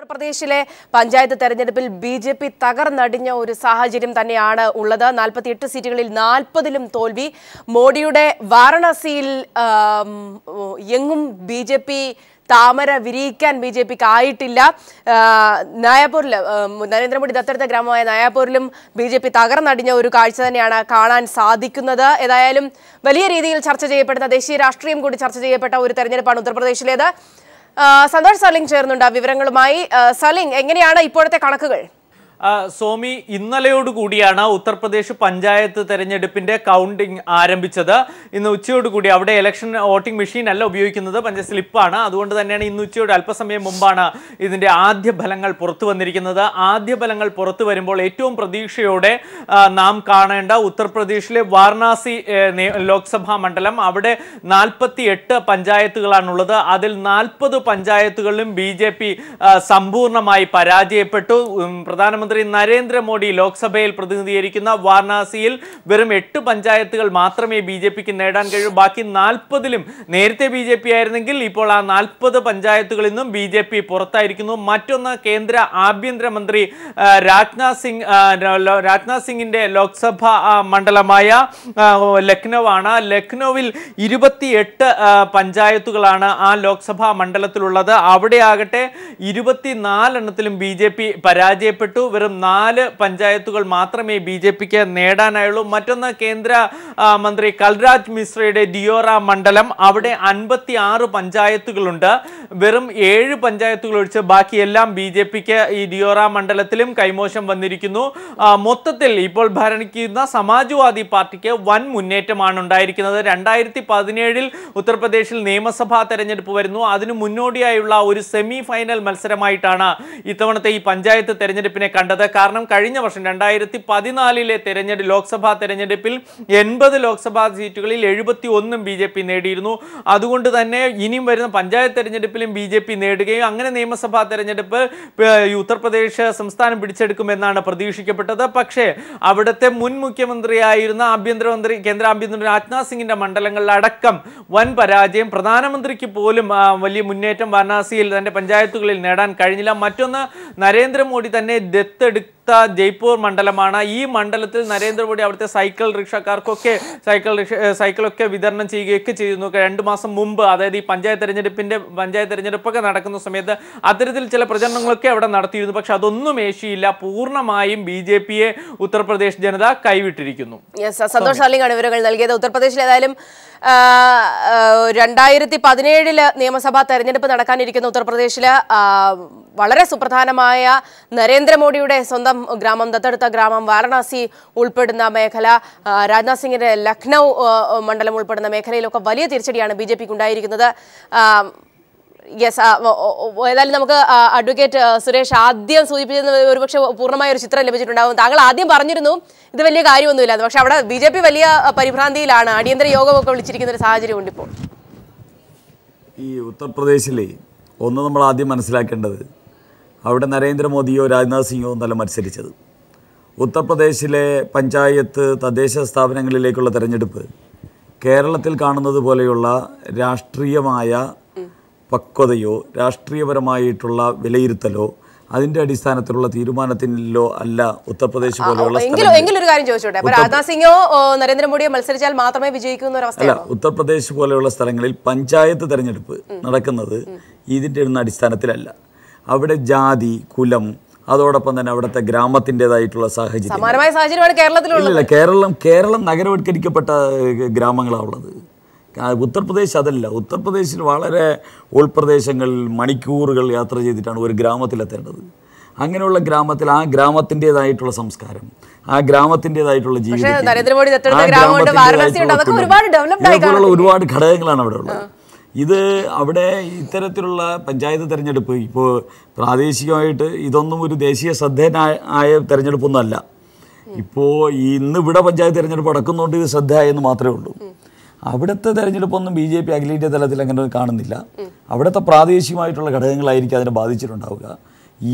ഉത്തർപ്രദേശിലെ പഞ്ചായത്ത് തെരഞ്ഞെടുപ്പിൽ B J P തകർന്നടിഞ്ഞ ഒരു സാഹചര്യം തന്നെയാണ് ഉള്ളത് നാൽപ്പത്തിയെട്ട് സീറ്റുകളിൽ നാൽപ്പതിലും തോൽവി മോഡിയുടെ വാരണാസിയിൽ എങ്ങും ബി ജെ പി താമര വിരിയിക്കാൻ ബി ജെ പിക്ക് ആയിട്ടില്ല നയാപൂരിൽ നരേന്ദ്രമോദി ദത്തെടുത്ത ഗ്രാമമായ നയാപൂരിലും ബി ജെ പി തകർന്നടിഞ്ഞ ഒരു കാഴ്ച തന്നെയാണ് കാണാൻ സാധിക്കുന്നത് ഏതായാലും വലിയ രീതിയിൽ ചർച്ച ചെയ്യപ്പെടുന്ന ദേശീയ രാഷ്ട്രീയം കൂടി ചർച്ച ചെയ്യപ്പെട്ട ഒരു തെരഞ്ഞെടുപ്പാണ് ഉത്തർപ്രദേശിലേത് സന്തോഷ് സലിംഗ് ചേർന്നുണ്ട് വിവരങ്ങളുമായി സലിംഗ് എങ്ങനെയാണ് ഇപ്പോഴത്തെ കണക്കുകൾ സോമി ഇന്നലെയോടുകൂടിയാണ് ഉത്തർപ്രദേശ് പഞ്ചായത്ത് തെരഞ്ഞെടുപ്പിന്റെ കൗണ്ടിംഗ് ആരംഭിച്ചത് ഇന്ന് ഉച്ചയോടുകൂടി അവിടെ ഇലക്ഷൻ വോട്ടിംഗ് മെഷീൻ അല്ല ഉപയോഗിക്കുന്നത് പഞ്ച സ്ലിപ്പാണ് അതുകൊണ്ട് തന്നെയാണ് ഇന്ന് ഉച്ചയോട് അല്പസമയം മുമ്പാണ് ഇതിന്റെ ആദ്യ ഫലങ്ങൾ പുറത്തു വന്നിരിക്കുന്നത് ആദ്യ ഫലങ്ങൾ പുറത്തു വരുമ്പോൾ ഏറ്റവും പ്രതീക്ഷയോടെ നാം കാണേണ്ട ഉത്തർപ്രദേശിലെ വാരണാസി ലോക്സഭാ മണ്ഡലം അവിടെ നാൽപ്പത്തി എട്ട് പഞ്ചായത്തുകളാണുള്ളത് അതിൽ നാൽപ്പത് പഞ്ചായത്തുകളിലും ബി സമ്പൂർണ്ണമായി പരാജയപ്പെട്ടു പ്രധാനമന്ത്രി പ്രധാനമന്ത്രി നരേന്ദ്രമോദി ലോക്സഭയിൽ പ്രതിനിധീകരിക്കുന്ന വാരണാസിയിൽ വെറും എട്ട് പഞ്ചായത്തുകൾ മാത്രമേ ബി നേടാൻ കഴിയൂ ബാക്കി നാൽപ്പതിലും നേരത്തെ ബി ആയിരുന്നെങ്കിൽ ഇപ്പോൾ ആ നാൽപ്പത് പഞ്ചായത്തുകളിൽ നിന്നും ബി പുറത്തായിരിക്കുന്നു മറ്റൊന്ന് കേന്ദ്ര ആഭ്യന്തരമന്ത്രി രാജ്നാഥ് സിംഗ് രാജ്നാഥ് സിംഗിൻ്റെ ലോക്സഭ മണ്ഡലമായ ലക്നൌവാണ് ആണ് ലക്നൌവിൽ ഇരുപത്തിയെട്ട് പഞ്ചായത്തുകളാണ് ആ ലോക്സഭാ മണ്ഡലത്തിലുള്ളത് അവിടെ ആകട്ടെ ഇരുപത്തിനാലെണ്ണത്തിലും ബി ജെ പി പരാജയപ്പെട്ടു വെറും നാല് പഞ്ചായത്തുകൾ മാത്രമേ ബി ജെ പിക്ക് നേടാനായുള്ളൂ മറ്റൊന്ന് കേന്ദ്ര മന്ത്രി കൽരാജ് മിശ്രയുടെ ഡിയോറ മണ്ഡലം അവിടെ അൻപത്തി ആറ് പഞ്ചായത്തുകളുണ്ട് വെറും ഏഴ് പഞ്ചായത്തുകൾ ഒഴിച്ച് ബാക്കിയെല്ലാം ബി ജെ പിക്ക് ഈ ഡിയോറ മണ്ഡലത്തിലും കൈമോശം വന്നിരിക്കുന്നു മൊത്തത്തിൽ ഇപ്പോൾ ഭരണിക്കുന്ന സമാജ്വാദി പാർട്ടിക്ക് വൻ മുന്നേറ്റമാണ് ഉണ്ടായിരിക്കുന്നത് രണ്ടായിരത്തി പതിനേഴിൽ ഉത്തർപ്രദേശിൽ നിയമസഭാ തെരഞ്ഞെടുപ്പ് വരുന്നു അതിനു മുന്നോടിയായുള്ള ഒരു സെമി ഫൈനൽ മത്സരമായിട്ടാണ് ഇത്തവണത്തെ ഈ പഞ്ചായത്ത് തെരഞ്ഞെടുപ്പിനെ കണ്ടത് കണ്ടത് കാരണം കഴിഞ്ഞ വർഷം രണ്ടായിരത്തി പതിനാലിലെ തെരഞ്ഞെടുപ്പ് ലോക്സഭാ തെരഞ്ഞെടുപ്പിൽ എൺപത് ലോക്സഭാ സീറ്റുകളിൽ എഴുപത്തി ഒന്നും ബി ജെ പി നേടിയിരുന്നു അതുകൊണ്ട് തന്നെ ഇനിയും വരുന്ന പഞ്ചായത്ത് തെരഞ്ഞെടുപ്പിലും ബി ജെ പി നേടുകയും അങ്ങനെ നിയമസഭാ തെരഞ്ഞെടുപ്പ് ഉത്തർപ്രദേശ് സംസ്ഥാനം പിടിച്ചെടുക്കുമെന്നാണ് പ്രതീക്ഷിക്കപ്പെട്ടത് പക്ഷേ അവിടുത്തെ മുൻ മുഖ്യമന്ത്രിയായിരുന്ന ആഭ്യന്തരമന്ത്രി കേന്ദ്ര ആഭ്യന്തരമന്ത്രി രാജ്നാഥ് സിംഗിന്റെ മണ്ഡലങ്ങളിലടക്കം വൻ പരാജയം പ്രധാനമന്ത്രിക്ക് പോലും വലിയ മുന്നേറ്റം വാരണാസിയിൽ തന്റെ പഞ്ചായത്തുകളിൽ നേടാൻ കഴിഞ്ഞില്ല മറ്റൊന്ന് നരേന്ദ്രമോദി തന്നെ ദത്തെടുത്ത ജയ്പൂർ മണ്ഡലമാണ് ഈ മണ്ഡലത്തിൽ നരേന്ദ്രമോദി അവിടുത്തെ സൈക്കിൾ റിക്ഷക്കാർക്കൊക്കെ സൈക്കിൾ റിക്ഷ സൈക്കിളൊക്കെ വിതരണം ചെയ്യുകയൊക്കെ ചെയ്യുന്നു രണ്ട് മാസം മുമ്പ് അതായത് ഈ പഞ്ചായത്ത് തെരഞ്ഞെടുപ്പിൻ്റെ പഞ്ചായത്ത് തെരഞ്ഞെടുപ്പൊക്കെ നടക്കുന്ന സമയത്ത് അത്തരത്തിൽ ചില പ്രചരണങ്ങളൊക്കെ അവിടെ നടത്തിയിരുന്നു പക്ഷെ അതൊന്നും ഏഷ്യയില്ല പൂർണ്ണമായും ബി ജെ പിയെ ഉത്തർപ്രദേശ് ജനത കൈവിട്ടിരിക്കുന്നു സന്തോഷ് അലിംഗാണ് വിവരങ്ങൾ നൽകിയത് ഉത്തർപ്രദേശിൽ ഏതായാലും രണ്ടായിരത്തി പതിനേഴില് നിയമസഭാ തെരഞ്ഞെടുപ്പ് നടക്കാനിരിക്കുന്ന ഉത്തർപ്രദേശില് വളരെ സുപ്രധാനമായ നരേന്ദ്രമോദിയുടെ സ്വന്തം ഗ്രാമം ദത്തെടുത്ത ഗ്രാമം വാരണാസി ഉൾപ്പെടുന്ന മേഖല രാജ്നാഥ് സിംഗിന്റെ ലക്നൗ മണ്ഡലം ഉൾപ്പെടുന്ന മേഖലയിലൊക്കെ വലിയ തിരിച്ചടിയാണ് ബി ജെ പിക്ക് ഉണ്ടായിരിക്കുന്നത് യെസ് ഏതായാലും നമുക്ക് അഡ്വക്കേറ്റ് സുരേഷ് ആദ്യം സൂചിപ്പിച്ചിരുന്ന ഒരുപക്ഷെ പൂർണ്ണമായ ഒരു ചിത്രം ലഭിച്ചിട്ടുണ്ടാകും താങ്കൾ ആദ്യം പറഞ്ഞിരുന്നു ഇത് വലിയ കാര്യമൊന്നുമില്ല പക്ഷെ അവിടെ ബി ജെ പി വലിയ പരിഭ്രാന്തിയിലാണ് അടിയന്തര യോഗമൊക്കെ വിളിച്ചിരിക്കുന്ന ഒരു സാഹചര്യമുണ്ട് ഇപ്പോൾ ഈ ഉത്തർപ്രദേശിലെ ഒന്ന് നമ്മൾ ആദ്യം മനസ്സിലാക്കേണ്ടത് അവിടെ നരേന്ദ്രമോദിയോ രാജ്നാഥ് സിംഗോ ഒന്നല്ല മത്സരിച്ചത് ഉത്തർപ്രദേശിലെ പഞ്ചായത്ത് തദ്ദേശ സ്ഥാപനങ്ങളിലേക്കുള്ള തെരഞ്ഞെടുപ്പ് കേരളത്തിൽ കാണുന്നത് പോലെയുള്ള രാഷ്ട്രീയമായ പക്വതയോ രാഷ്ട്രീയപരമായിട്ടുള്ള വിലയിരുത്തലോ അതിന്റെ അടിസ്ഥാനത്തിലുള്ള തീരുമാനത്തിലോ അല്ല ഉത്തർപ്രദേശ് പോലെയുള്ള എങ്കിലും എങ്കിലും കാര്യം ചോദിച്ചോട്ടെ രാജ്നാഥ് സിംഗോ നരേന്ദ്രമോദിയോ മത്സരിച്ചാൽ മാത്രമേ വിജയിക്കൂ അല്ല ഉത്തർപ്രദേശ് പോലെയുള്ള സ്ഥലങ്ങളിൽ പഞ്ചായത്ത് തെരഞ്ഞെടുപ്പ് നടക്കുന്നത് ഇതിൻ്റെ ഒന്നും അടിസ്ഥാനത്തിലല്ല അവിടെ ജാതി കുലം അതോടൊപ്പം തന്നെ അവിടുത്തെ ഗ്രാമത്തിൻ്റെതായിട്ടുള്ള സാഹചര്യം കേരളത്തിലുള്ള കേരളത്തിലുള്ളത് കേരളം കേരളം നഗരവൽക്കരിക്കപ്പെട്ട ഗ്രാമങ്ങളാണുള്ളത് ഉത്തർപ്രദേശ് അതല്ല ഉത്തർപ്രദേശിൽ വളരെ ഉൾപ്രദേശങ്ങളിൽ മണിക്കൂറുകൾ യാത്ര ചെയ്തിട്ടാണ് ഒരു ഗ്രാമത്തിലെത്തേണ്ടത് അങ്ങനെയുള്ള ഗ്രാമത്തിൽ ആ ഗ്രാമത്തിൻ്റെതായിട്ടുള്ള സംസ്കാരം ആ ഗ്രാമത്തിൻ്റെതായിട്ടുള്ള ജീവിതം ഇതേപോലുള്ള ഒരുപാട് ഘടകങ്ങളാണ് അവിടെ ഉള്ളത് ഇത് അവിടെ ഇത്തരത്തിലുള്ള പഞ്ചായത്ത് തിരഞ്ഞെടുപ്പ് ഇപ്പോൾ പ്രാദേശികമായിട്ട് ഇതൊന്നും ഒരു ദേശീയ ശ്രദ്ധേയനായ ആയ തിരഞ്ഞെടുപ്പൊന്നുമല്ല ഇപ്പോൾ ഇന്ന് ഇവിടെ പഞ്ചായത്ത് തിരഞ്ഞെടുപ്പ് അടക്കുന്നതുകൊണ്ട് ഇത് ശ്രദ്ധയായെന്ന് മാത്രമേ ഉള്ളൂ അവിടുത്തെ തെരഞ്ഞെടുപ്പൊന്നും ബി ജെ പി അഖിലേന്ത്യാ തലത്തിൽ അങ്ങനെ കാണുന്നില്ല അവിടുത്തെ പ്രാദേശികമായിട്ടുള്ള ഘടകങ്ങളായിരിക്കും അതിനെ ബാധിച്ചിട്ടുണ്ടാവുക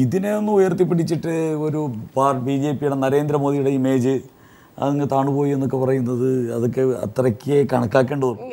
ഇതിനെ ഒന്ന് ഉയർത്തിപ്പിടിച്ചിട്ട് ഒരു പാർ ബി ജെ പിയുടെ നരേന്ദ്രമോദിയുടെ ഇമേജ് അങ്ങ് താണുപോയി എന്നൊക്കെ പറയുന്നത് അതൊക്കെ അത്രയ്ക്ക് കണക്കാക്കേണ്ടതുള്ളൂ